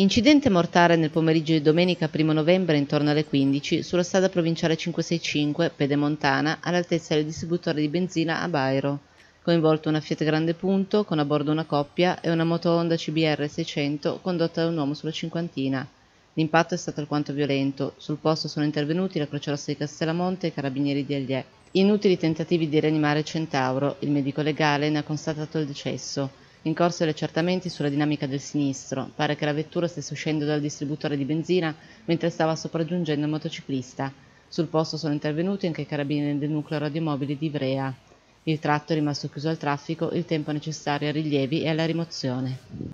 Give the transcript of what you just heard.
Incidente mortale nel pomeriggio di domenica 1 novembre intorno alle 15 sulla strada provinciale 565 Pedemontana all'altezza del distributore di benzina a Bairo. Coinvolto una Fiat Grande Punto con a bordo una coppia e una moto Honda CBR 600 condotta da un uomo sulla cinquantina. L'impatto è stato alquanto violento. Sul posto sono intervenuti la Croce Rossa di Castellamonte e i Carabinieri di Allier. Inutili tentativi di rianimare Centauro, il medico legale ne ha constatato il decesso gli accertamenti sulla dinamica del sinistro. Pare che la vettura stesse uscendo dal distributore di benzina mentre stava sopraggiungendo il motociclista. Sul posto sono intervenuti anche i carabinieri del nucleo radiomobili di Ivrea. Il tratto è rimasto chiuso al traffico il tempo necessario ai rilievi e alla rimozione.